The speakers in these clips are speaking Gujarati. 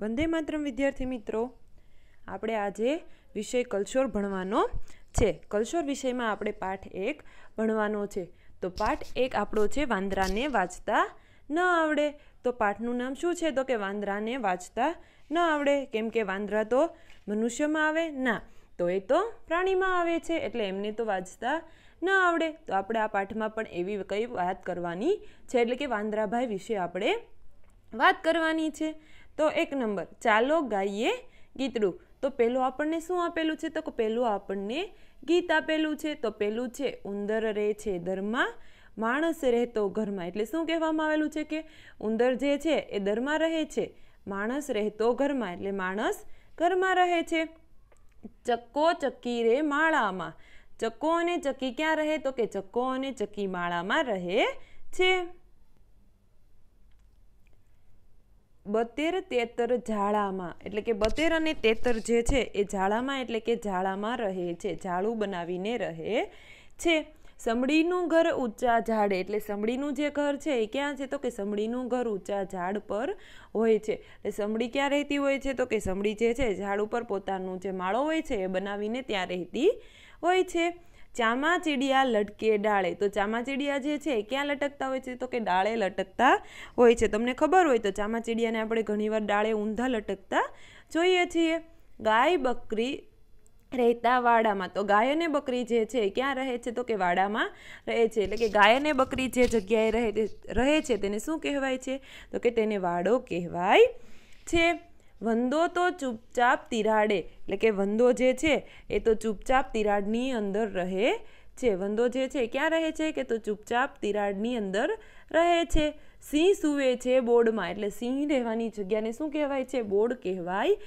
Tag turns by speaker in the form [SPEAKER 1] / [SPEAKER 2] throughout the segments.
[SPEAKER 1] વંદે માતરમ વિદ્યાર્થી મિત્રો આપણે આજે વિષય કલ્ચર ભણવાનો છે કલ્ચર વિષયમાં આપણે પાઠ એક ભણવાનો છે તો પાઠ એક આપણો છે વાંદરાને વાંચતા ન આવડે તો પાઠનું નામ શું છે તો કે વાંદરાને વાંચતા ન આવડે કેમ કે વાંદરા તો મનુષ્યમાં આવે ના તો એ તો પ્રાણીમાં આવે છે એટલે એમને તો વાંચતા ન આવડે તો આપણે આ પાઠમાં પણ એવી કંઈ વાત કરવાની છે એટલે કે વાંદરાભાઈ વિશે આપણે વાત કરવાની છે તો એક નંબર ચાલો ગાઈએ ગીતડું તો પહેલું આપણને શું આપેલું છે તો પહેલું આપણને ગીત આપેલું છે તો પહેલું છે ઉંદર રહે છે દરમાં માણસ રહેતો ઘરમાં એટલે શું કહેવામાં આવેલું છે કે ઉંદર જે છે એ દરમાં રહે છે માણસ રહેતો ઘરમાં એટલે માણસ ઘરમાં રહે છે ચક્કો ચક્કી રે માળામાં ચક્કો અને ચક્કી ક્યાં રહે તો કે ચક્કો અને ચક્કી માળામાં રહે છે બતેર તેતર ઝાડામાં એટલે કે બતેર અને તેતર જે છે એ ઝાડામાં એટલે કે ઝાડામાં રહે છે ઝાડું બનાવીને રહે છે સમડીનું ઘર ઊંચા ઝાડ એટલે સમડીનું જે ઘર છે એ ક્યાં છે તો કે સમડીનું ઘર ઊંચા ઝાડ પર હોય છે એટલે સમડી ક્યાં રહેતી હોય છે તો કે સમડી જે છે ઝાડ ઉપર પોતાનું જે માળો હોય છે એ બનાવીને ત્યાં રહેતી હોય છે ચામાચીડિયા લટકે ડાળે તો ચામાચીડિયા જે છે ક્યાં લટકતા હોય છે તો કે ડાળે લટકતા હોય છે તમને ખબર હોય તો ચામાચીડિયાને આપણે ઘણીવાર ડાળે ઊંધા લટકતા જોઈએ છીએ ગાય બકરી રહેતા વાડામાં તો ગાય અને બકરી જે છે ક્યાં રહે છે તો કે વાડામાં રહે છે એટલે કે ગાય અને બકરી જે જગ્યાએ રહે રહે છે તેને શું કહેવાય છે તો કે તેને વાડો કહેવાય છે વંદો તો ચૂપચાપ તિરાડે એટલે કે વંદો જે છે એ તો ચૂપચાપ તિરાડની અંદર રહે છે વંદો જે છે ક્યાં રહે છે કે તો ચૂપચાપ તિરાડની અંદર રહે છે સિંહ સૂવે છે બોર્ડમાં એટલે સિંહ રહેવાની જગ્યાને શું કહેવાય છે બોર્ડ કહેવાય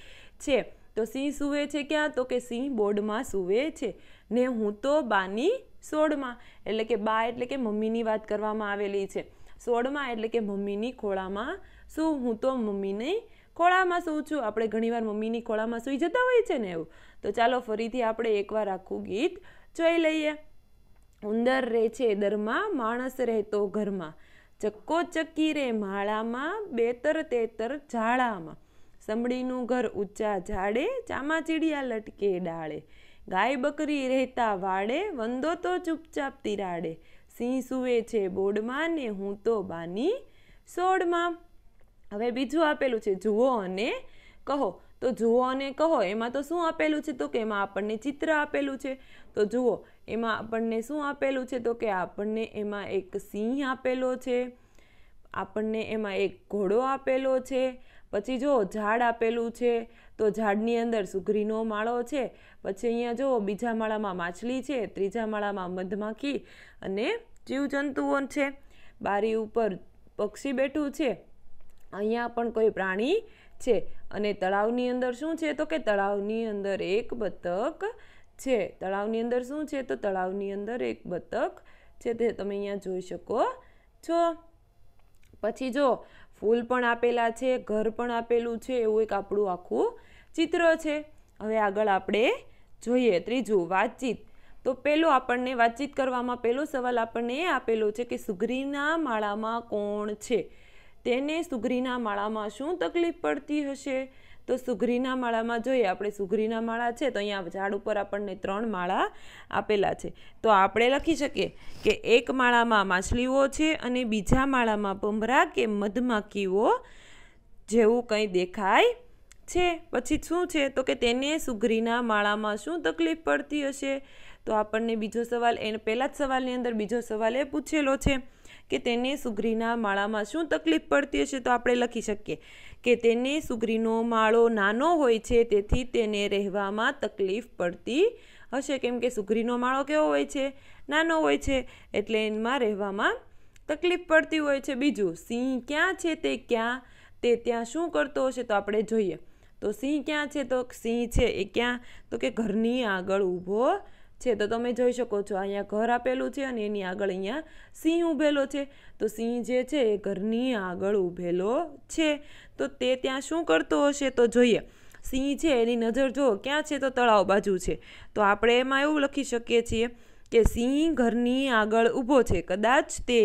[SPEAKER 1] છે તો સિંહ સૂવે છે ક્યાં તો કે સિંહ બોર્ડમાં સૂવે છે ને હું તો બાની સોળમાં એટલે કે બા એટલે કે મમ્મીની વાત કરવામાં આવેલી છે સોળમાં એટલે કે મમ્મીની ખોળામાં શું હું તો મમ્મીની ખોળામાં સૂવું છું આપણે ઘણીવાર મમ્મીની ખોળામાં સૂઈ જતા હોઈએ છે ને એવું તો ચાલો ફરીથી આપણે એકવાર આખું ગીત જોઈ લઈએ ઉંદર રહે છે દરમાં માણસ રહેતો ઘરમાં ચક્કો ચક્કી રે માળામાં બેતર તેતર ઝાડામાં સંભળીનું ઘર ઊંચા ઝાડે ચામાચીડિયા લટકે ડાળે ગાય બકરી રહેતા વાડે વંદો તો ચૂપચાપ તિરાડે સિંહ સૂવે છે બોર્ડમાં ને હું તો બાની સોડમાં હવે બીજું આપેલું છે જુઓ અને કહો તો જુઓ અને કહો એમાં તો શું આપેલું છે તો કે એમાં આપણને ચિત્ર આપેલું છે તો જુઓ એમાં આપણને શું આપેલું છે તો કે આપણને એમાં એક સિંહ આપેલો છે આપણને એમાં એક ઘોડો આપેલો છે પછી જો ઝાડ આપેલું છે તો ઝાડની અંદર સુઘરીનો માળો છે પછી અહીંયા જો બીજા માળામાં માછલી છે ત્રીજા માળામાં મધમાખી અને જીવજંતુઓ છે બારી ઉપર પક્ષી બેઠું છે અહીંયા પણ કોઈ પ્રાણી છે અને તળાવની અંદર શું છે તો કે તળાવની અંદર એક બતક છે તળાવની અંદર શું છે તો તળાવની અંદર એક બતક છે તે તમે અહીંયા જોઈ શકો છો પછી જો ફૂલ પણ આપેલા છે ઘર પણ આપેલું છે એવું એક આપણું આખું ચિત્ર છે હવે આગળ આપણે જોઈએ ત્રીજું વાતચીત તો પેલો આપણને વાતચીત કરવામાં પહેલો સવાલ આપણને એ આપેલો છે કે સુગરીના માળામાં કોણ છે તેને સુઘરીના માળામાં શું તકલીફ પડતી હશે તો સુઘરીના માળામાં જોઈએ આપણે સુઘરીના માળા છે તો અહીંયા ઝાડ ઉપર આપણને ત્રણ માળા આપેલા છે તો આપણે લખી શકીએ કે એક માળામાં માછલીઓ છે અને બીજા માળામાં ભમરા કે મધમાખીઓ જેવું કંઈ દેખાય છે પછી શું છે તો કે તેને સુઘરીના માળામાં શું તકલીફ પડતી હશે તો આપણને બીજો સવાલ એને પહેલાં જ સવાલની અંદર બીજો સવાલ એ પૂછેલો છે કે તેને સુગ્રીના માળામાં શું તકલીફ પડતી હશે તો આપણે લખી શકીએ કે તેને સુગ્રીનો માળો નાનો હોય છે તેથી તેને રહેવામાં તકલીફ પડતી હશે કેમ કે સુગ્રીનો માળો કેવો હોય છે નાનો હોય છે એટલે એમાં રહેવામાં તકલીફ પડતી હોય છે બીજું સિંહ ક્યાં છે તે ક્યાં તે ત્યાં શું કરતો હશે તો આપણે જોઈએ તો સિંહ ક્યાં છે તો સિંહ છે એ ક્યાં તો કે ઘરની આગળ ઊભો છે તો તમે જોઈ શકો છો અહીંયા ઘર આપેલું છે અને એની આગળ અહીંયા સિંહ ઊભેલો છે તો સિંહ જે છે એ ઘરની આગળ ઊભેલો છે તો તે ત્યાં શું કરતો હશે તો જોઈએ સિંહ છે એની નજર જો ક્યાં છે તો તળાવ બાજુ છે તો આપણે એમાં એવું લખી શકીએ છીએ કે સિંહ ઘરની આગળ ઊભો છે કદાચ તે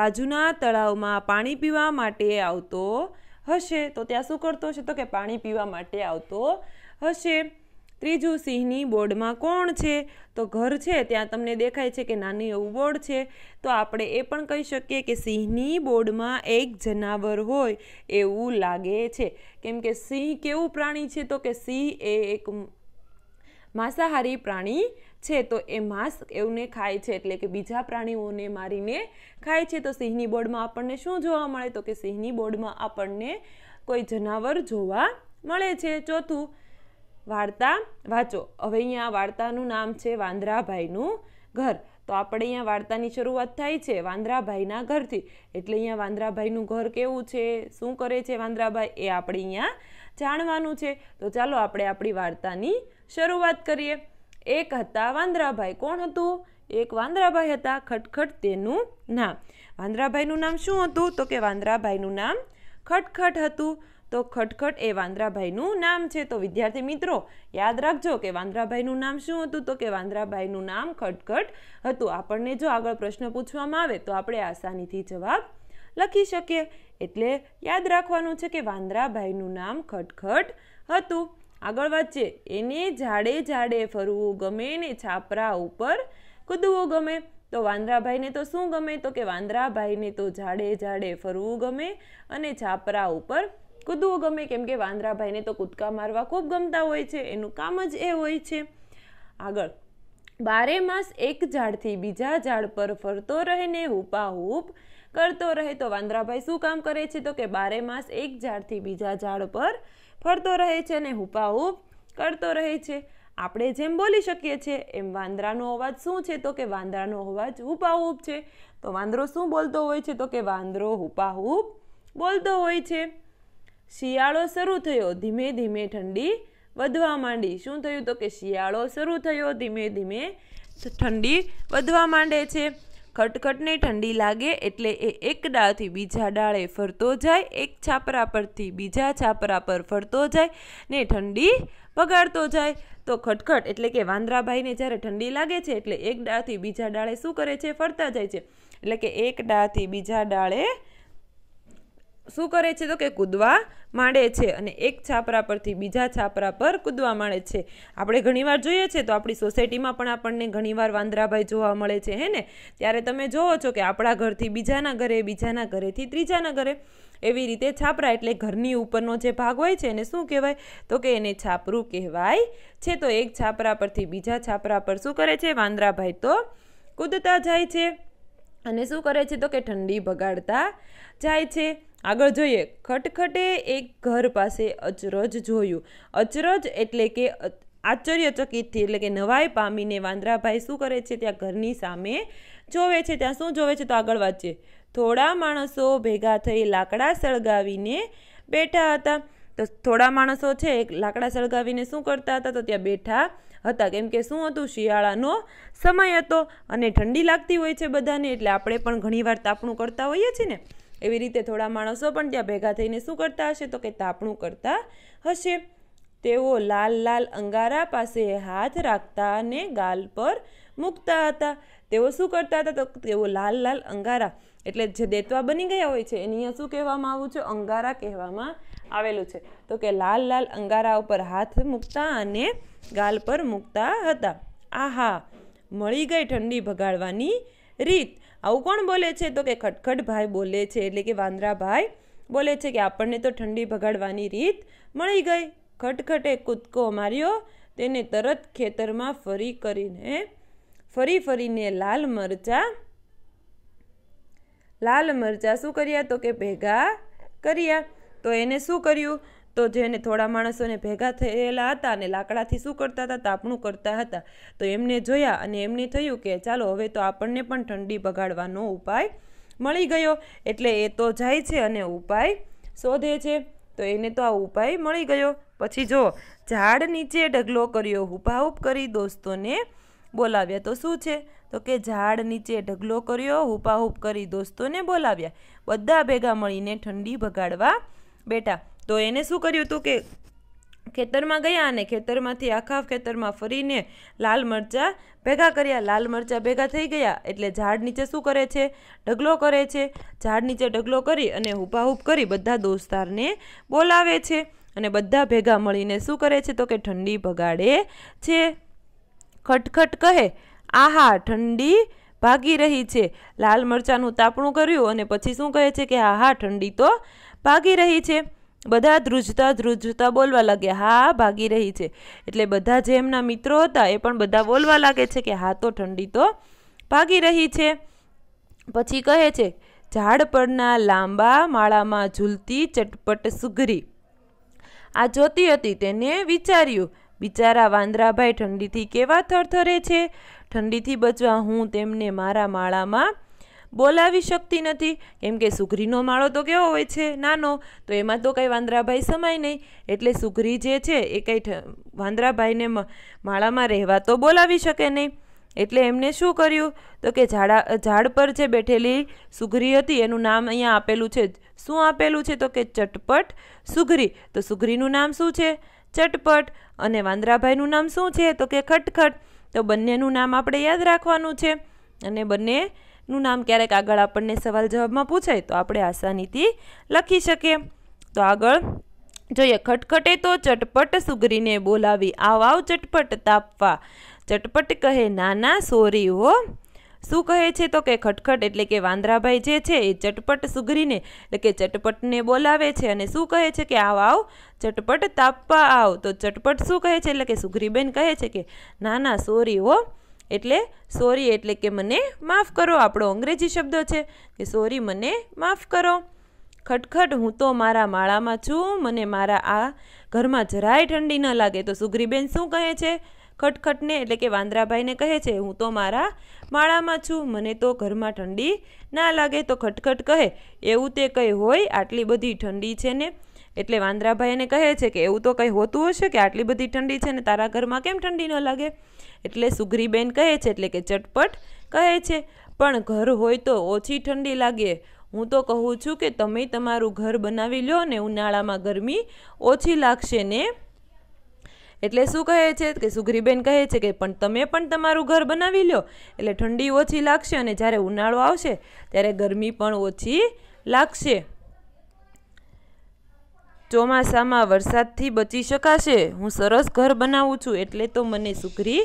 [SPEAKER 1] બાજુના તળાવમાં પાણી પીવા માટે આવતો હશે તો ત્યાં શું કરતો હશે તો કે પાણી પીવા માટે આવતો હશે ત્રીજું સિંહની બોર્ડમાં કોણ છે તો ઘર છે ત્યાં તમને દેખાય છે કે નાનું એવું બોર્ડ છે તો આપણે એ પણ કહી શકીએ કે સિંહની બોર્ડમાં એક જનાવર હોય એવું લાગે છે કેમ કે સિંહ કેવું પ્રાણી છે તો કે સિંહ એ એક માંસાહારી પ્રાણી છે તો એ માંસ એવને ખાય છે એટલે કે બીજા પ્રાણીઓને મારીને ખાય છે તો સિંહની બોર્ડમાં આપણને શું જોવા મળે તો કે સિંહની બોર્ડમાં આપણને કોઈ જનાવર જોવા મળે છે ચોથું વાર્તા વાંચો હવે અહીંયા વાર્તાનું નામ છે વાંદરાભાઈનું ઘર તો આપણે અહીંયા વાર્તાની શરૂઆત થાય છે વાંદરાભાઈના ઘરથી એટલે અહીંયા વાંદરાભાઈનું ઘર કેવું છે શું કરે છે વાંદરાભાઈ એ આપણે અહીંયા જાણવાનું છે તો ચાલો આપણે આપણી વાર્તાની શરૂઆત કરીએ એક હતા વાંદરાભાઈ કોણ હતું એક વાંદરાભાઈ હતા ખટખટ તેનું નામ વાંદરાભાઈનું નામ શું હતું તો કે વાંદરાભાઈનું નામ ખટખટ હતું તો ખટખટ એ વાંદરાભાઈનું નામ છે તો વિદ્યાર્થી મિત્રો યાદ રાખજો કે વાંદરાભાઈનું નામ શું હતું તો કે વાંદરાભાઈનું નામ ખટખટ હતું આપણને જો આગળ પ્રશ્ન પૂછવામાં આવે તો આપણે આસાનીથી જવાબ લખી શકીએ એટલે યાદ રાખવાનું છે કે વાંદરાભાઈનું નામ ખટખટ હતું આગળ વચ્ચે એને જાડે જાડે ફરવું ગમે ને છાપરા ઉપર કૂદવું ગમે તો વાંદરાભાઈને તો શું ગમે તો કે વાંદરાભાઈને તો ઝાડે જાડે ફરવું ગમે અને છાપરા ઉપર કૂદવું ગમે કેમ કે વાંદરાભાઈને તો કૂદકા મારવા ખૂબ ગમતા હોય છે એનું કામ જ એ હોય છે આગળ બારે માસ એક ઝાડથી બીજા ઝાડ પર ફરતો રહીને હુપાહૂપ કરતો રહે તો વાંદરાભાઈ શું કામ કરે છે તો કે બારે માસ એક ઝાડથી બીજા ઝાડ પર ફરતો રહે છે અને હુપાહૂપ કરતો રહે છે આપણે જેમ બોલી શકીએ છીએ એમ વાંદરાનો અવાજ શું છે તો કે વાંદરાનો અવાજ હુપાહૂપ છે તો વાંદરો શું બોલતો હોય છે તો કે વાંદરો હુપાહુપ બોલતો હોય છે શિયાળો શરૂ થયો ધીમે ધીમે ઠંડી વધવા માંડી શું થયું તો કે શિયાળો શરૂ થયો ધીમે ધીમે ઠંડી વધવા માંડે છે ખટખટને ઠંડી લાગે એટલે એ એક ડાળથી બીજા ડાળે ફરતો જાય એક છાપરા પરથી બીજા છાપરા પર ફરતો જાય ને ઠંડી બગાડતો જાય તો ખટખટ એટલે કે વાંદરાભાઈને જ્યારે ઠંડી લાગે છે એટલે એક ડાળથી બીજા ડાળે શું કરે છે ફરતા જાય છે એટલે કે એક ડાળથી બીજા ડાળે શું કરે છે તો કે કૂદવા માંડે છે અને એક છાપરા પરથી બીજા છાપરા પર કૂદવા માંડે છે આપણે ઘણીવાર જોઈએ છે તો આપણી સોસાયટીમાં પણ આપણને ઘણીવાર વાંદરાભાઈ જોવા મળે છે હે ને ત્યારે તમે જોવો છો કે આપણા ઘરથી બીજાના ઘરે બીજાના ઘરેથી ત્રીજાના ઘરે એવી રીતે છાપરા એટલે ઘરની ઉપરનો જે ભાગ હોય છે એને શું કહેવાય તો કે એને છાપરું કહેવાય છે તો એક છાપરા પરથી બીજા છાપરા પર શું કરે છે વાંદરાભાઈ તો કૂદતા જાય છે અને શું કરે છે તો કે ઠંડી બગાડતા જાય છે આગળ જોઈએ ખટખટે એક ઘર પાસે અચરજ જોયું અચરજ એટલે કે આશ્ચર્યચકિતથી એટલે કે નવાઈ પામીને વાંદરાભાઈ શું કરે છે ત્યાં ઘરની સામે જોવે છે ત્યાં શું જોવે છે તો આગળ વાંચીએ થોડા માણસો ભેગા થઈ લાકડા સળગાવીને બેઠા હતા તો થોડા માણસો છે એક લાકડા સળગાવીને શું કરતા હતા તો ત્યાં બેઠા હતા કેમ કે શું હતું શિયાળાનો સમય હતો અને ઠંડી લાગતી હોય છે બધાને એટલે આપણે પણ ઘણીવાર તાપણું કરતા હોઈએ છીએ ને એવી રીતે થોડા માણસો પણ ત્યાં ભેગા થઈને શું કરતા હશે તો કે તાપણું કરતા હશે તેઓ લાલ લાલ અંગારા પાસે હાથ રાખતા અને ગાલ પર મૂકતા હતા તેઓ શું કરતા હતા તો તેઓ લાલ લાલ અંગારા એટલે જે દેતવા બની ગયા હોય છે એને અહીંયા શું કહેવામાં આવું છે અંગારા કહેવામાં આવેલું છે તો કે લાલ લાલ અંગારા ઉપર હાથ મૂકતા અને ગાલ પર મૂકતા હતા આહા મળી ગઈ ઠંડી ભગાડવાની રીત આવું કોણ બોલે છે તો કે ખટખટભાઈ બોલે છે એટલે કે વાંદરાભાઈ બોલે છે કે આપણને તો ઠંડી ભગાડવાની રીત મળી ગઈ ખટખટે કૂદકો માર્યો તેને તરત ખેતરમાં ફરી કરીને ફરી ફરીને લાલ મરચાં લાલ મરચાં શું કર્યા તો કે ભેગા કર્યા તો એને શું કર્યું તો જેને થોડા માણસોને ભેગા થયેલા હતા અને લાકડાથી શું કરતા હતા તાપણું કરતા હતા તો એમને જોયા અને એમને થયું કે ચાલો હવે તો આપણને પણ ઠંડી બગાડવાનો ઉપાય મળી ગયો એટલે એ તો જાય છે અને ઉપાય શોધે છે તો એને તો આ ઉપાય મળી ગયો પછી જો ઝાડ નીચે ઢગલો કર્યો હુભાહુપ કરી દોસ્તોને બોલાવ્યા તો શું છે તો કે ઝાડ નીચે ઢગલો કર્યો હુપાહુપ કરી દોસ્તોને બોલાવ્યા બધા ભેગા મળીને ઠંડી ભગાડવા બેઠા તો એને શું કર્યું હતું કે ખેતરમાં ગયા અને ખેતરમાંથી આખા ખેતરમાં ફરીને લાલ મરચાં ભેગા કર્યા લાલ મરચાં ભેગા થઈ ગયા એટલે ઝાડ નીચે શું કરે છે ઢગલો કરે છે ઝાડ નીચે ઢગલો કરી અને હુપાહુપ કરી બધા દોસ્તારને બોલાવે છે અને બધા ભેગા મળીને શું કરે છે તો કે ઠંડી ભગાડે છે ખટખટ કહે આહા ઠંડી ભાગી રહી છે લાલ મરચાંનું તાપણું કર્યું અને પછી શું કહે છે કે આહા ઠંડી તો ભાગી રહી છે બધા ધ્રુજતા ધ્રુજતા બોલવા લાગ્યા હા ભાગી રહી છે એટલે બધા જે એમના મિત્રો હતા એ પણ બધા બોલવા લાગે છે કે હા તો ઠંડી તો ભાગી રહી છે પછી કહે છે ઝાડ પરના લાંબા માળામાં ઝૂલતી ચટપટ સુઘરી આ જોતી હતી તેને વિચાર્યું બિચારા વાંદરાભાઈ ઠંડીથી કેવા થરથરે છે ઠંડીથી બચવા હું તેમને મારા માળામાં બોલાવી શકતી નથી કેમ કે સુઘરીનો માળો તો કેવો હોય છે નાનો તો એમાં તો કાંઈ વાંદરાભાઈ સમાય નહીં એટલે સુઘરી જે છે એ કંઈ વાંદરાભાઈને માળામાં રહેવા તો બોલાવી શકે નહીં એટલે એમને શું કર્યું તો કે ઝાડા ઝાડ પર જે બેઠેલી સુઘરી હતી એનું નામ અહીંયા આપેલું છે શું આપેલું છે તો કે ચટપટ સુઘરી તો સુઘરીનું નામ શું છે ચટપટ અને વાંદરાભાઈનું નામ શું છે તો કે ખટખટ તો બંનેનું નામ આપણે યાદ રાખવાનું છે અને બંને નું નામ ક્યારેક આગળ આપણને સવાલ જવાબમાં પૂછાય તો આપણે આસાનીથી લખી શકીએ તો આગળ જોઈએ ખટખટે તો ચટપટ સુગરીને બોલાવી આવ આવ ચટપટ તાપવા ચટપટ કહે નાના સોરી હો શું કહે છે તો કે ખટખટ એટલે કે વાંદરાભાઈ જે છે એ ચટપટ સુગરીને એટલે કે ચટપટને બોલાવે છે અને શું કહે છે કે આવ આવ ચટપટ તાપવા આવ તો ચટપટ શું કહે છે એટલે કે સુગરીબેન કહે છે કે નાના ના સોરી હો એટલે સોરી એટલે કે મને માફ કરો આપણો અંગ્રેજી શબ્દ છે કે સોરી મને માફ કરો ખટખટ હું તો મારા માળામાં છું મને મારા આ ઘરમાં જરાય ઠંડી ન લાગે તો સુગ્રીબેન શું કહે છે ખટખટને એટલે કે વાંદરાભાઈને કહે છે હું તો મારા માળામાં છું મને તો ઘરમાં ઠંડી ના લાગે તો ખટખટ કહે એવું તે કંઈ હોય આટલી બધી ઠંડી છે ને એટલે વાંદરાભાઈ એને કહે છે કે એવું તો કંઈ હોતું હશે કે આટલી બધી ઠંડી છે ને તારા ઘરમાં કેમ ઠંડી ન લાગે એટલે સુગ્રીબેન કહે છે એટલે કે ચટપટ કહે છે પણ ઘર હોય તો ઓછી ઠંડી લાગે હું તો કહું છું કે તમે તમારું ઘર બનાવી લો ને ઉનાળામાં ગરમી ઓછી લાગશે ને એટલે શું કહે છે કે સુગ્રીબેન કહે છે કે પણ તમે પણ તમારું ઘર બનાવી લો એટલે ઠંડી ઓછી લાગશે અને જ્યારે ઉનાળો આવશે ત્યારે ગરમી પણ ઓછી લાગશે ચોમાસામાં વરસાદથી બચી શકાશે હું સરસ ઘર બનાવું છું એટલે તો મને સુગ્રી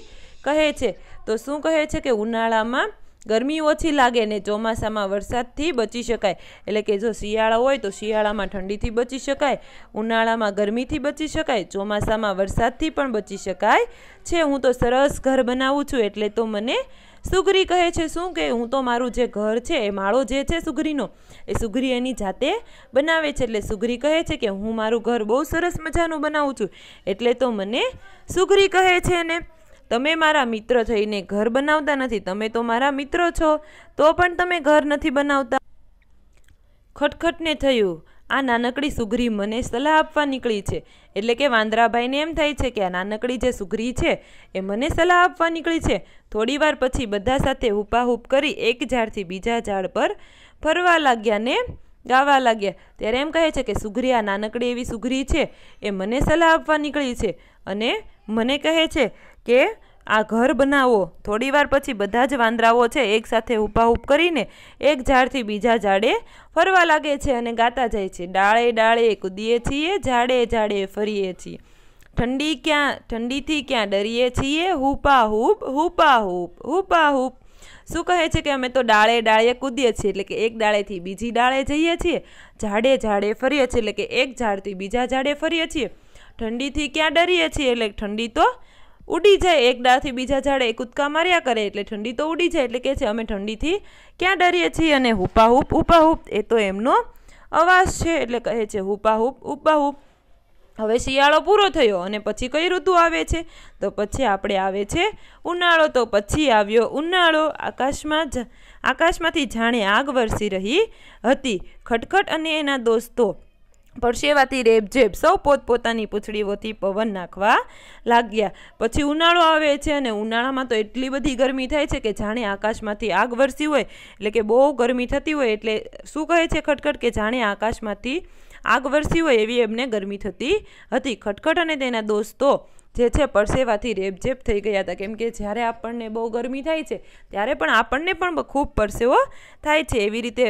[SPEAKER 1] કહે છે તો શું કહે છે કે ઉનાળામાં ગરમી ઓછી લાગે ને ચોમાસામાં વરસાદથી બચી શકાય એટલે કે જો શિયાળા હોય તો શિયાળામાં ઠંડીથી બચી શકાય ઉનાળામાં ગરમીથી બચી શકાય ચોમાસામાં વરસાદથી પણ બચી શકાય છે હું તો સરસ ઘર બનાવું છું એટલે તો મને સુગરી કહે છે શું કે હું તો મારું જે ઘર છે એ માળો જે છે સુગરીનો એ સુગરી એની જાતે બનાવે છે એટલે સુગરી કહે છે કે હું મારું ઘર બહુ સરસ મજાનું બનાવું છું એટલે તો મને સુગરી કહે છે ને તમે મારા મિત્ર થઈને ઘર બનાવતા નથી તમે તો મારા મિત્રો છો તો પણ તમે ઘર નથી બનાવતા ખટખટને થયું આ નાનકડી સુઘરી મને સલાહ આપવા નીકળી છે એટલે કે વાંદરાભાઈને એમ થાય છે કે આ નાનકડી જે સુઘરી છે એ મને સલાહ આપવા નીકળી છે થોડીવાર પછી બધા સાથે હુપાહુપ કરી એક ઝાડથી બીજા ઝાડ પર ફરવા લાગ્યા ને ગાવા લાગ્યા ત્યારે એમ કહે છે કે સુઘરી આ નાનકડી એવી સુઘરી છે એ મને સલાહ આપવા નીકળી છે અને મને કહે છે કે આ ઘર બનાવો થોડીવાર પછી બધા જ વાંદરાઓ છે એકસાથે ઉપાઉપ કરીને એક ઝાડથી બીજા ઝાડે ફરવા લાગે છે અને ગાતા જાય છે ડાળે ડાળે કૂદીએ છીએ ઝાડે ઝાડે ફરીએ છીએ ઠંડી ક્યાં ઠંડીથી ક્યાં ડરીએ છીએ હુપા હુપ હુપા હુપ શું કહે છે કે અમે તો ડાળે ડાળે કૂદીએ છીએ એટલે કે એક ડાળેથી બીજી ડાળે જઈએ છીએ ઝાડે ઝાડે ફરીએ છીએ એટલે કે એક ઝાડથી બીજા ઝાડે ફરીએ છીએ ઠંડીથી ક્યાં ડરીએ છીએ એટલે ઠંડી તો ઉડી જાય એક ડાળથી બીજા ઝાડે કૂદકા માર્યા કરે એટલે ઠંડી તો ઉડી જાય એટલે કહે છે અમે ઠંડીથી ક્યાં ડરીએ છીએ અને હુપાહુપ ઉપાહુપ એ તો એમનો અવાજ છે એટલે કહે છે હુપાહુપ ઉપાહુપ હવે શિયાળો પૂરો થયો અને પછી કઈ ઋતુ આવે છે તો પછી આપણે આવે છે ઉનાળો તો પછી આવ્યો ઉનાળો આકાશમાં જ આકાશમાંથી જાણે આગ વરસી રહી હતી ખટખટ અને એના દોસ્તો પરસેવાથી રેબઝેબ સૌ પોતપોતાની પૂંછડીઓથી પવન નાખવા લાગ્યા પછી ઉનાળો આવે છે અને ઉનાળામાં તો એટલી બધી ગરમી થાય છે કે જાણે આકાશમાંથી આગ વરસી હોય એટલે કે બહુ ગરમી થતી હોય એટલે શું કહે છે ખટખટ કે જાણે આકાશમાંથી આગ વરસી હોય એવી એમને ગરમી થતી હતી ખટખટ અને તેના દોસ્તો જે છે પરસેવાથી રેબઝેબ થઈ ગયા હતા કેમકે જ્યારે આપણને બહુ ગરમી થાય છે ત્યારે પણ આપણને પણ ખૂબ પરસેવો થાય છે એવી રીતે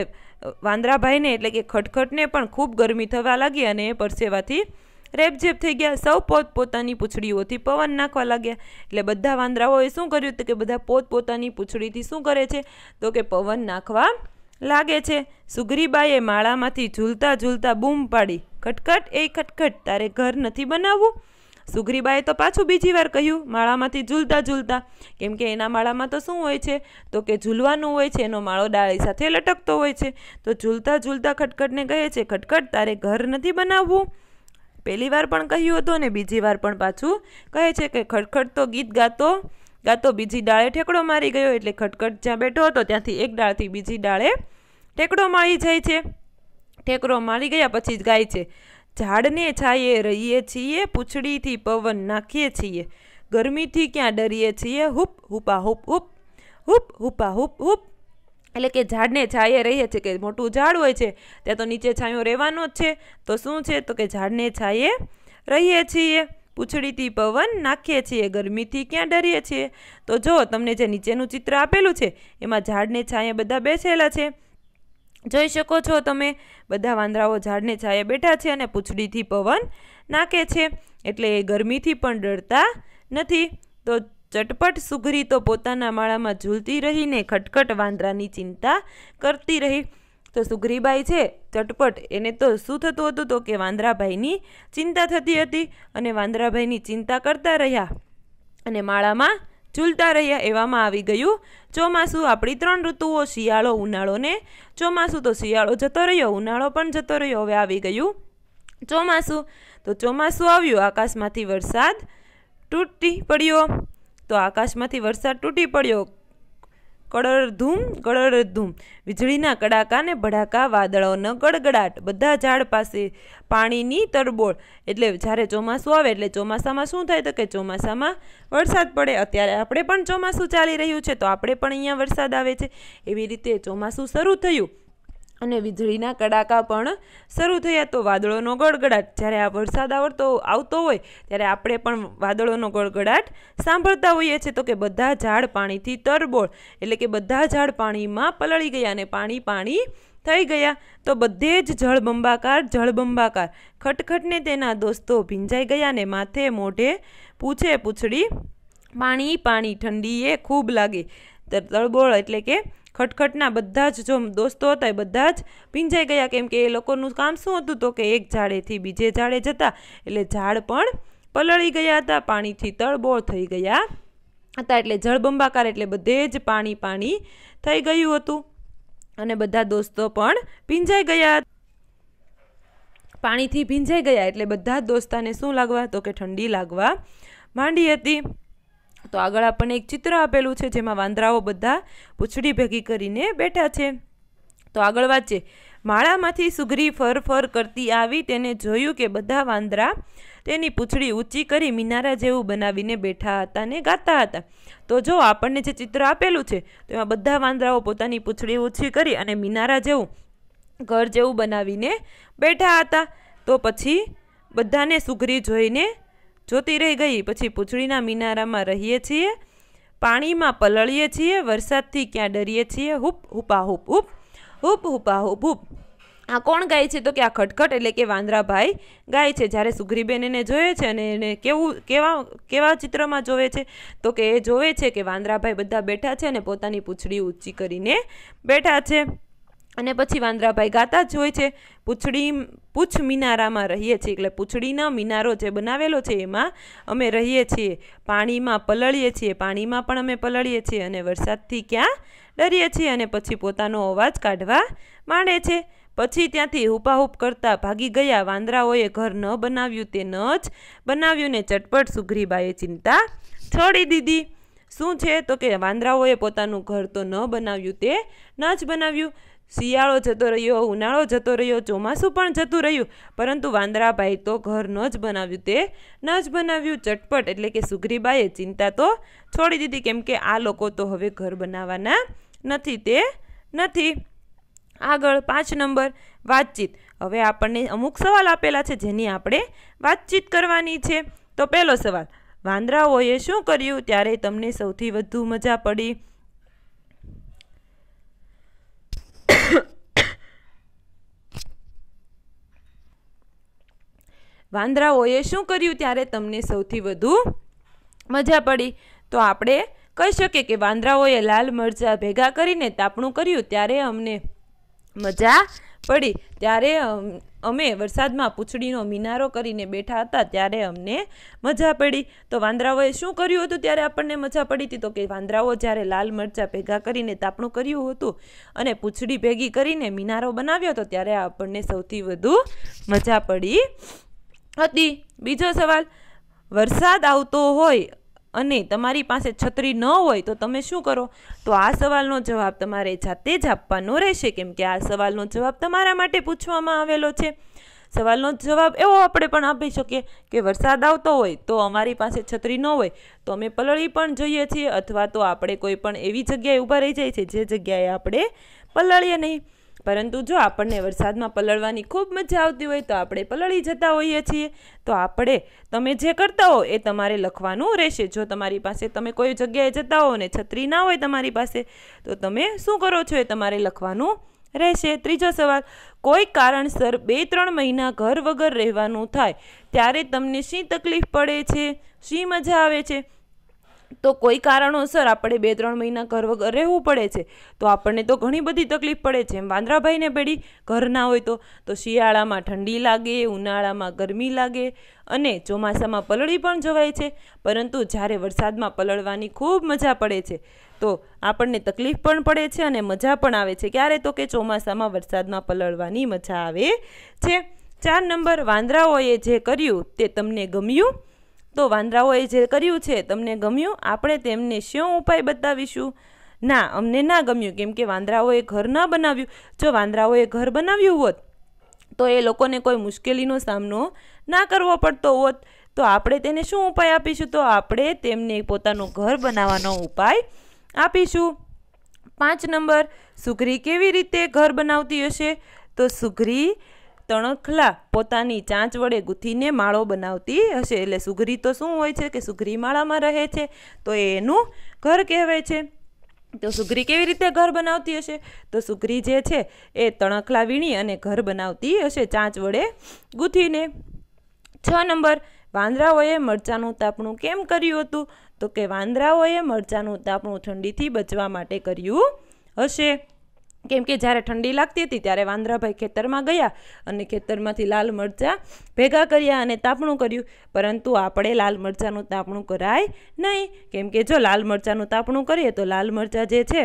[SPEAKER 1] વાંદરાભાઈને એટલે કે ખટખટને પણ ખૂબ ગરમી થવા લાગી અને એ પરસેવાથી રેબઝેબ થઈ ગયા સૌ પોત પોતાની પૂંછડીઓથી પવન નાખવા લાગ્યા એટલે બધા વાંદરાઓએ શું કર્યું તો કે બધા પોત પોતાની પૂંછડીથી શું કરે છે તો કે પવન નાખવા લાગે છે સુગરીબાઈએ માળામાંથી ઝૂલતા ઝૂલતા બૂમ પાડી ખટખટ એ ખટખટ તારે ઘર નથી બનાવવું સુગ્રીબાએ તો પાછું બીજી વાર કહ્યું માળામાંથી ઝૂલતા ઝૂલતા કેમ કે એના માળામાં તો શું હોય છે તો કે ઝૂલવાનું હોય છે એનો માળો ડાળી સાથે લટકતો હોય છે તો ઝૂલતા ઝૂલતા ખટખટને કહે છે ખટખટ તારે ઘર નથી બનાવવું પહેલી વાર પણ કહ્યું હતું ને બીજી વાર પણ પાછું કહે છે કે ખટખટ તો ગીત ગાતો ગાતો બીજી ડાળે ઠેકડો મારી ગયો એટલે ખટખટ જ્યાં બેઠો હતો ત્યાંથી એક ડાળથી બીજી ડાળે ઠેકડો મારી જાય છે ઠેકડો મારી ગયા પછી જ ગાય છે ઝાડને છાયે રહીએ છીએ પૂંછડીથી પવન નાખીએ છીએ ગરમીથી ક્યાં ડરીએ છીએ હુપ હુપા હુપ હુપ હુપ હુપા હુપ હુપ એટલે કે ઝાડને છાયે રહીએ છીએ કે મોટું ઝાડ હોય છે ત્યાં તો નીચે છાંયો રહેવાનો જ છે તો શું છે તો કે ઝાડને છાયે રહીએ છીએ પૂંછડીથી પવન નાખીએ છીએ ગરમીથી ક્યાં ડરીએ છીએ તો જો તમને જે નીચેનું ચિત્ર આપેલું છે એમાં ઝાડને છાંયે બધા બેસેલા છે જોઈ શકો છો તમે બધા વાંદરાઓ ઝાડને છાયે બેઠા છે અને પૂંછડીથી પવન નાખે છે એટલે એ ગરમીથી પણ ડરતા નથી તો ચટપટ સુઘરી તો પોતાના માળામાં ઝૂલતી રહીને ખટખટ વાંદરાની ચિંતા કરતી રહી તો સુઘરીબાઈ છે ચટપટ એને તો શું થતું હતું તો કે વાંદરાભાઈની ચિંતા થતી હતી અને વાંદરાભાઈની ચિંતા કરતા રહ્યા અને માળામાં ઝૂલતા રહ્યા એવામાં આવી ગયું ચોમાસું આપણી ત્રણ ઋતુઓ શિયાળો ઉનાળો ને ચોમાસું તો શિયાળો જતો રહ્યો ઉનાળો પણ જતો રહ્યો હવે આવી ગયું ચોમાસું તો ચોમાસું આવ્યું આકાશમાંથી વરસાદ તૂટી પડ્યો તો આકાશમાંથી વરસાદ તૂટી પડ્યો કળરધૂમ કળરધૂમ વીજળીના કડાકાને ભડાકા વાદળોનો ગડગડાટ બધા ઝાડ પાસે પાણીની તરબોળ એટલે જ્યારે ચોમાસું આવે એટલે ચોમાસામાં શું થાય તો કે ચોમાસામાં વરસાદ પડે અત્યારે આપણે પણ ચોમાસું ચાલી રહ્યું છે તો આપણે પણ અહીંયા વરસાદ આવે છે એવી રીતે ચોમાસું શરૂ થયું અને વીજળીના કડાકા પણ શરૂ થયા તો વાદળોનો ગડગડાટ જ્યારે આ વરસાદ આવડતો આવતો હોય ત્યારે આપણે પણ વાદળોનો ગડગડાટ સાંભળતા હોઈએ છીએ તો કે બધા ઝાડ પાણીથી તરબોળ એટલે કે બધા ઝાડ પાણીમાં પલળી ગયા અને પાણી પાણી થઈ ગયા તો બધે જ જળબંબાકાર જળબંબાકાર ખટખટને તેના દોસ્તો ભીંજાઈ ગયા ને માથે મોઢે પૂછે પૂછડી પાણી પાણી ઠંડીએ ખૂબ લાગે તરબોળ એટલે કે ખટખટના બધા જ જો દોસ્તો હતા એ બધા જ ભીંજાઈ ગયા કેમ કે એ લોકોનું કામ શું હતું તો કે એક ઝાડેથી બીજે ઝાડે જતા એટલે ઝાડ પણ પલળી ગયા હતા પાણીથી તળબોળ થઈ ગયા હતા એટલે જળબંબાકાર એટલે બધે જ પાણી પાણી થઈ ગયું હતું અને બધા દોસ્તો પણ ભીંજાઈ ગયા પાણીથી ભીંજાઈ ગયા એટલે બધા જ દોસ્તાને શું લાગવા તો કે ઠંડી લાગવા માંડી હતી તો આગળ આપણને એક ચિત્ર આપેલું છે જેમાં વાંદરાઓ બધા પૂંછડી ભેગી કરીને બેઠા છે તો આગળ વાંચે માળામાંથી સુઘરી ફર ફર કરતી આવી તેને જોયું કે બધા વાંદરા તેની પૂંછડી ઊંચી કરી મિનારા જેવું બનાવીને બેઠા હતા ને ગાતા હતા તો જો આપણને જે ચિત્ર આપેલું છે તો એમાં બધા વાંદરાઓ પોતાની પૂંછડી ઊંચી કરી અને મિનારા જેવું ઘર જેવું બનાવીને બેઠા હતા તો પછી બધાને સુઘરી જોઈને જોતી રહી ગઈ પછી પૂંછડીના મિનારામાં રહીએ છીએ પાણીમાં પલળીએ છીએ વરસાદથી ક્યાં ડરીએ છીએ હુપ હુપા હુપ હુપ હુપ હુપા હુપ હુપ આ કોણ ગાય છે તો કે આ ખટખટ એટલે કે વાંદરાભાઈ ગાય છે જ્યારે સુગ્રીબેન એને જોયે છે અને એને કેવું કેવા કેવા ચિત્રમાં જોવે છે તો કે એ જોવે છે કે વાંદરાભાઈ બધા બેઠા છે અને પોતાની પૂંછડી ઊંચી કરીને બેઠા છે અને પછી વાંદરાભાઈ ગાતા જ હોય છે પૂછડી પૂછ મિનારામાં રહીએ છીએ એટલે પૂંછડીનો મિનારો જે બનાવેલો છે એમાં અમે રહીએ છીએ પાણીમાં પલળીએ છીએ પાણીમાં પણ અમે પલળીએ છીએ અને વરસાદથી ક્યાં ડરીએ છીએ અને પછી પોતાનો અવાજ કાઢવા માંડે છે પછી ત્યાંથી હુપાહુપ કરતા ભાગી ગયા વાંદરાઓએ ઘર ન બનાવ્યું તે ન જ બનાવ્યું ને ચટપટ સુઘરીબાએ ચિંતા છોડી દીધી શું છે તો કે વાંદરાઓએ પોતાનું ઘર તો ન બનાવ્યું તે ન જ બનાવ્યું શિયાળો જતો રહ્યો ઉનાળો જતો રહ્યો ચોમાસું પણ જતું રહ્યું પરંતુ વાંદરાભાઈ તો ઘર ન જ બનાવ્યું તે ન જ બનાવ્યું ચટપટ એટલે કે સુઘરીબાઈએ ચિંતા તો છોડી દીધી કેમ કે આ લોકો તો હવે ઘર બનાવવાના નથી તે નથી આગળ પાંચ નંબર વાતચીત હવે આપણને અમુક સવાલ આપેલા છે જેની આપણે વાતચીત કરવાની છે તો પહેલો સવાલ વાંદરાઓએ શું કર્યું ત્યારે તમને સૌથી વધુ મજા પડી વાંદરાઓએ શું કર્યું ત્યારે તમને સૌથી વધુ મજા પડી તો આપણે કહી શકીએ કે વાંદરાઓએ લાલ મરચાં ભેગા કરીને તાપણું કર્યું ત્યારે અમને મજા પડી ત્યારે અમે વરસાદમાં પૂંછડીનો મિનારો કરીને બેઠા હતા ત્યારે અમને મજા પડી તો વાંદરાઓએ શું કર્યું હતું ત્યારે આપણને મજા પડી હતી તો કે વાંદરાઓ જ્યારે લાલ મરચાં ભેગા કરીને તાપણું કર્યું હતું અને પૂંછડી ભેગી કરીને મિનારો બનાવ્યો હતો ત્યારે આપણને સૌથી વધુ મજા પડી હતી બીજો સવાલ વરસાદ આવતો હોય અને તમારી પાસે છત્રી ન હોય તો તમે શું કરો તો આ સવાલનો જવાબ તમારે જાતે જ આપવાનો રહેશે કેમ કે આ સવાલનો જવાબ તમારા માટે પૂછવામાં આવેલો છે સવાલનો જવાબ એવો આપણે પણ આપી શકીએ કે વરસાદ આવતો હોય તો અમારી પાસે છત્રી ન હોય તો અમે પલળી પણ જઈએ છીએ અથવા તો આપણે કોઈ પણ એવી જગ્યાએ ઊભા રહી જાય છે જે જગ્યાએ આપણે પલળીએ નહીં પરંતુ જો આપણને વરસાદમાં પલળવાની ખૂબ મજા આવતી હોય તો આપણે પલળી જતા હોઈએ છીએ તો આપણે તમે જે કરતા હો એ તમારે લખવાનું રહેશે જો તમારી પાસે તમે કોઈ જગ્યાએ જતા હો અને છત્રી ના હોય તમારી પાસે તો તમે શું કરો છો એ તમારે લખવાનું રહેશે ત્રીજો સવાલ કોઈ કારણસર બે ત્રણ મહિના ઘર વગર રહેવાનું થાય ત્યારે તમને શી તકલીફ પડે છે શી મજા આવે છે તો કોઈ કારણોસર આપણે બે ત્રણ મહિના ઘર વગર રહેવું પડે છે તો આપણને તો ઘણી બધી તકલીફ પડે છે એમ વાંદરાભાઈને પેઢી ઘર ના હોય તો તો શિયાળામાં ઠંડી લાગે ઉનાળામાં ગરમી લાગે અને ચોમાસામાં પલળી પણ જવાય છે પરંતુ જ્યારે વરસાદમાં પલળવાની ખૂબ મજા પડે છે તો આપણને તકલીફ પણ પડે છે અને મજા પણ આવે છે ક્યારે તો કે ચોમાસામાં વરસાદમાં પલળવાની મજા આવે છે ચાર નંબર વાંદરાઓએ જે કર્યું તે તમને ગમ્યું તો વાંદરાઓએ જે કર્યું છે તમને ગમ્યું આપણે તેમને શું ઉપાય બતાવીશું ના અમને ના ગમ્યું કેમ કે વાંદરાઓએ ઘર ન બનાવ્યું જો વાંદરાઓએ ઘર બનાવ્યું હોત તો એ લોકોને કોઈ મુશ્કેલીનો સામનો ના કરવો પડતો હોત તો આપણે તેને શું ઉપાય આપીશું તો આપણે તેમને પોતાનું ઘર બનાવવાનો ઉપાય આપીશું પાંચ નંબર સુઘરી કેવી રીતે ઘર બનાવતી હશે તો સુઘરી તણખલા પોતાની ચાંચ વડે ગૂંથીને માળો બનાવતી હશે એટલે સુઘરી તો શું હોય છે કે સુઘરી માળામાં રહે છે તો એનું ઘર કહેવાય છે તો સુઘરી કેવી રીતે ઘર બનાવતી હશે તો સુઘરી જે છે એ તણખલા વીણી અને ઘર બનાવતી હશે ચાંચ વડે ગૂંથીને છ નંબર વાંદરાઓએ મરચાંનું તાપણું કેમ કર્યું હતું તો કે વાંદરાઓએ મરચાંનું તાપણું ઠંડીથી બચવા માટે કર્યું હશે કેમ કે જ્યારે ઠંડી લાગતી હતી ત્યારે વાંદરાભાઈ ખેતરમાં ગયા અને ખેતરમાંથી લાલ મરચાં ભેગા કર્યા અને તાપણું કર્યું પરંતુ આપણે લાલ મરચાંનું તાપણું કરાય નહીં કેમ કે જો લાલ મરચાંનું તાપણું કરીએ તો લાલ મરચાં જે છે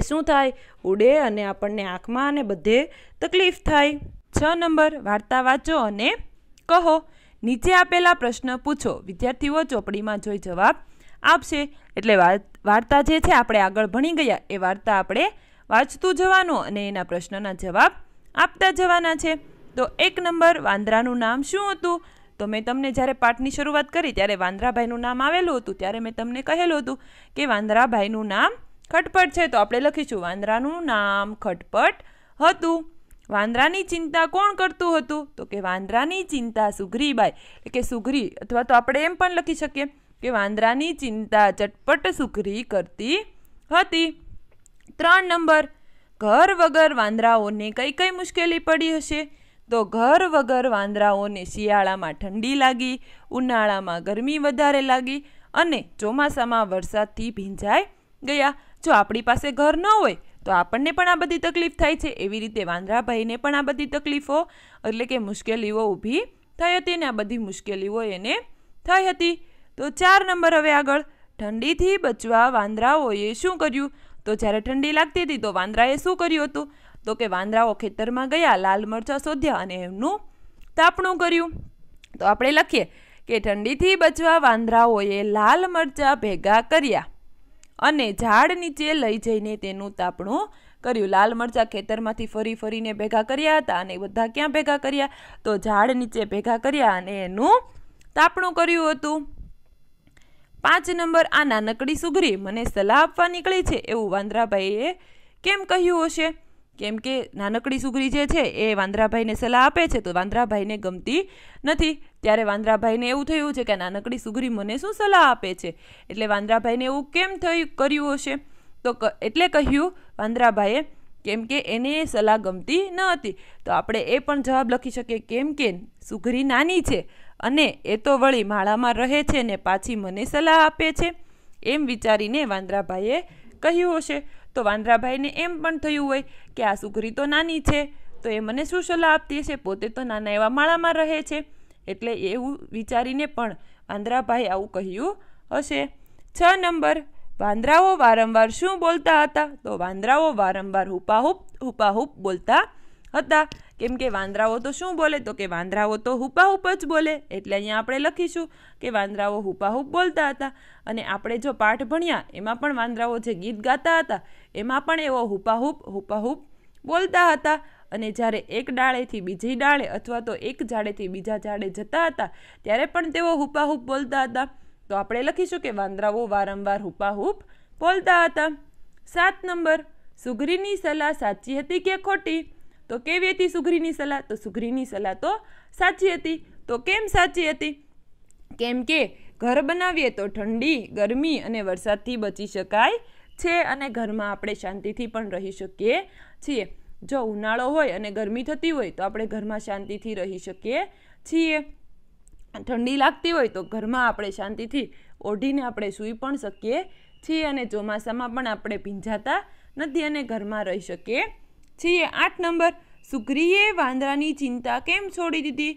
[SPEAKER 1] એ શું થાય ઉડે અને આપણને આંખમાં અને બધે તકલીફ થાય છ નંબર વાર્તા વાંચો અને કહો નીચે આપેલા પ્રશ્ન પૂછો વિદ્યાર્થીઓ ચોપડીમાં જોઈ જવાબ આપશે એટલે વાર્તા જે છે આપણે આગળ ભણી ગયા એ વાર્તા આપણે વાંચતું જવાનું અને એના પ્રશ્નના જવાબ આપતા જવાના છે તો એક નંબર વાંદરાનું નામ શું હતું તો મેં તમને જ્યારે પાઠની શરૂઆત કરી ત્યારે વાંદરાભાઈનું નામ આવેલું હતું ત્યારે મેં તમને કહેલું હતું કે વાંદરાભાઈનું નામ ખટપટ છે તો આપણે લખીશું વાંદરાનું નામ ખટપટ હતું વાંદરાની ચિંતા કોણ કરતું હતું તો કે વાંદરાની ચિંતા સુઘરીબાઈ એટલે કે સુઘરી અથવા તો આપણે એમ પણ લખી શકીએ કે વાંદરાની ચિંતા ચટપટ સુઘરી કરતી હતી ત્રણ નંબર ઘર વગર વાંદરાઓને કઈ કઈ મુશ્કેલી પડી હશે તો ઘર વગર વાંદરાઓને શિયાળામાં ઠંડી લાગી ઉનાળામાં ગરમી વધારે લાગી અને ચોમાસામાં વરસાદથી ભીંજાઈ ગયા જો આપણી પાસે ઘર ન હોય તો આપણને પણ આ બધી તકલીફ થાય છે એવી રીતે વાંદરાભાઈને પણ આ બધી તકલીફો એટલે કે મુશ્કેલીઓ ઊભી થઈ હતી ને આ બધી મુશ્કેલીઓ એને થઈ હતી તો ચાર નંબર હવે આગળ ઠંડીથી બચવા વાંદરાઓએ શું કર્યું તો જ્યારે ઠંડી લાગતી હતી તો વાંદરાએ શું કર્યું હતું તો કે વાંદરાઓ ખેતરમાં ગયા લાલ મરચાં શોધ્યા અને એમનું તાપણું કર્યું તો આપણે લખીએ કે ઠંડીથી બચવા વાંદરાઓએ લાલ મરચાં ભેગા કર્યા અને ઝાડ નીચે લઈ જઈને તેનું તાપણું કર્યું લાલ મરચાં ખેતરમાંથી ફરી ફરીને ભેગા કર્યા હતા અને બધા ક્યાં ભેગા કર્યા તો ઝાડ નીચે ભેગા કર્યા અને એનું તાપણું કર્યું હતું પાંચ નંબર આ નાનકડી સુઘરી મને સલાહ આપવા નીકળી છે એવું વાંદરાભાઈએ કેમ કહ્યું હશે કેમ કે નાનકડી સુઘરી જે છે એ વાંદરાભાઈને સલાહ આપે છે તો વાંદરાભાઈને ગમતી નથી ત્યારે વાંદરાભાઈને એવું થયું છે કે નાનકડી સુઘરી મને શું સલાહ આપે છે એટલે વાંદરાભાઈને એવું કેમ થયું કર્યું હશે તો એટલે કહ્યું વાંદરાભાઈએ કેમ કે એને સલાહ ગમતી ન હતી તો આપણે એ પણ જવાબ લખી શકીએ કેમ કે સુઘરી નાની છે અને એ તો વળી માળામાં રહે છે ને પાછી મને સલાહ આપે છે એમ વિચારીને વાંદરાભાઈએ કહ્યું હશે તો વાંદરાભાઈને એમ પણ થયું હોય કે આ સુગરી તો નાની છે તો એ મને શું સલાહ આપતી હશે પોતે તો નાના એવા માળામાં રહે છે એટલે એવું વિચારીને પણ વાંદરાભાઈ આવું કહ્યું હશે છ નંબર વાંદરાઓ વારંવાર શું બોલતા હતા તો વાંદરાઓ વારંવાર હુપાહુપ હુપાહુપ બોલતા હતા કેમ કે વાંદરાઓ તો શું બોલે તો કે વાંદરાઓ તો હુપાહુપ જ બોલે એટલે અહીંયા આપણે લખીશું કે વાંદરાઓ હુપાહુપ બોલતા હતા અને આપણે જો પાઠ ભણ્યા એમાં પણ વાંદરાઓ જે ગીત ગાતા હતા એમાં પણ એવો હુપાહુપ હુપાહુપ બોલતા હતા અને જ્યારે એક ડાળેથી બીજી ડાળે અથવા તો એક ઝાડેથી બીજા ઝાડે જતા હતા ત્યારે પણ તેઓ હુપાહુપ બોલતા હતા તો આપણે લખીશું કે વાંદરાઓ વારંવાર હુપાહુપ બોલતા હતા સાત નંબર સુઘરીની સલાહ સાચી હતી કે ખોટી તો કેવી હતી સુઘરીની સલાહ તો સુઘરીની સલાહ તો સાચી હતી તો કેમ સાચી હતી કેમ કે ઘર બનાવીએ તો ઠંડી ગરમી અને વરસાદથી બચી શકાય છે અને ઘરમાં આપણે શાંતિથી પણ રહી શકીએ છીએ જો ઉનાળો હોય અને ગરમી થતી હોય તો આપણે ઘરમાં શાંતિથી રહી શકીએ છીએ ઠંડી લાગતી હોય તો ઘરમાં આપણે શાંતિથી ઓઢીને આપણે સૂઈ પણ શકીએ છીએ અને ચોમાસામાં પણ આપણે ભીંજાતા નથી અને ઘરમાં રહી શકીએ છીએ આઠ નંબર સુગ્રીએ વાંદરાની ચિંતા કેમ છોડી દીધી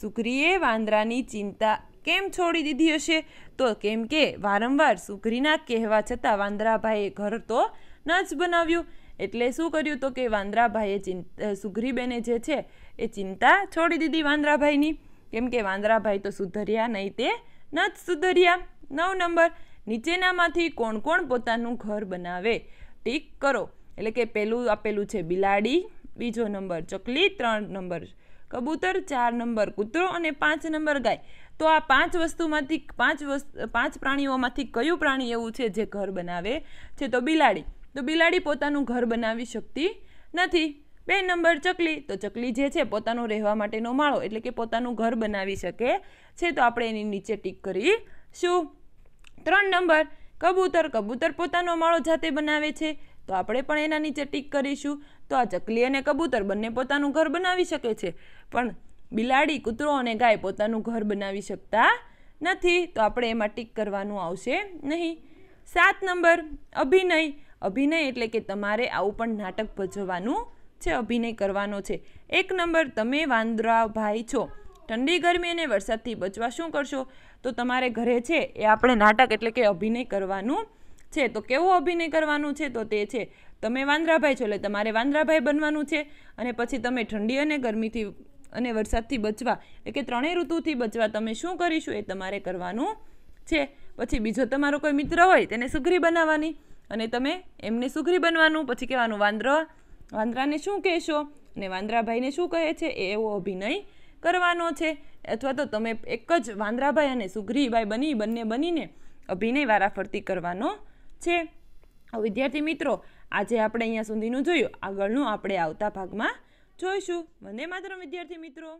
[SPEAKER 1] સુગ્રીએ વાંદરાની ચિંતા કેમ છોડી દીધી હશે તો કેમ કે વારંવાર સુગ્રીના કહેવા છતાં વાંદરાભાઈએ ઘર તો ન જ બનાવ્યું એટલે શું કર્યું તો કે વાંદરાભાઈએ ચિંતા સુગ્રીબેને જે છે એ ચિંતા છોડી દીધી વાંદરાભાઈની કેમ કે વાંદરાભાઈ તો સુધર્યા નહીં તે ન જ સુધર્યા નવ નંબર નીચેનામાંથી કોણ કોણ પોતાનું ઘર બનાવે ટીક કરો એટલે કે પહેલું આપેલું છે બિલાડી બીજો નંબર ચકલી ત્રણ નંબર કબૂતર ચાર નંબર કૂતરો અને પાંચ નંબર ગાય તો આ પાંચ વસ્તુમાંથી પાંચ વસ્તુ પાંચ પ્રાણીઓમાંથી કયું પ્રાણી એવું છે જે ઘર બનાવે છે તો બિલાડી તો બિલાડી પોતાનું ઘર બનાવી શકતી નથી બે નંબર ચકલી તો ચકલી જે છે પોતાનું રહેવા માટેનો માળો એટલે કે પોતાનું ઘર બનાવી શકે છે તો આપણે એની નીચે ટીક કરીશું ત્રણ નંબર કબૂતર કબૂતર પોતાનો માળો જાતે બનાવે છે તો આપણે પણ એના નીચે ટીક કરીશું તો આ ચકલી અને કબૂતર બંને પોતાનું ઘર બનાવી શકે છે પણ બિલાડી કૂતરો અને ગાય પોતાનું ઘર બનાવી શકતા નથી તો આપણે એમાં ટીક કરવાનું આવશે નહીં સાત નંબર અભિનય અભિનય એટલે કે તમારે આવું પણ નાટક ભજવવાનું છે અભિનય કરવાનો છે એક નંબર તમે વાંદરા ભાઈ છો ઠંડી ગરમી અને વરસાદથી બચવા શું કરશો તો તમારે ઘરે છે એ આપણે નાટક એટલે કે અભિનય કરવાનું છે તો કેવો અભિનય કરવાનું છે તો તે છે તમે વાંદરાભાઈ છો એટલે તમારે વાંદરાભાઈ બનવાનું છે અને પછી તમે ઠંડી અને ગરમીથી અને વરસાદથી બચવા એટલે કે ત્રણેય ઋતુથી બચવા તમે શું કરીશું એ તમારે કરવાનું છે પછી બીજો તમારો કોઈ મિત્ર હોય તેને સુઘરી બનાવવાની અને તમે એમને સુઘરી બનવાનું પછી કહેવાનું વાંદરા વાંદરાને શું કહેશો અને વાંદરાભાઈને શું કહે છે એ એવો અભિનય કરવાનો છે અથવા તો તમે એક જ વાંદરાભાઈ અને સુઘરીભાઈ બની બંને બનીને અભિનય વારાફરતી કરવાનો છે વિદ્યાર્થી મિત્રો આજે આપણે અહીંયા સુધીનું જોયું આગળનું આપણે આવતા ભાગમાં જોઈશું વંદે માત્ર વિદ્યાર્થી મિત્રો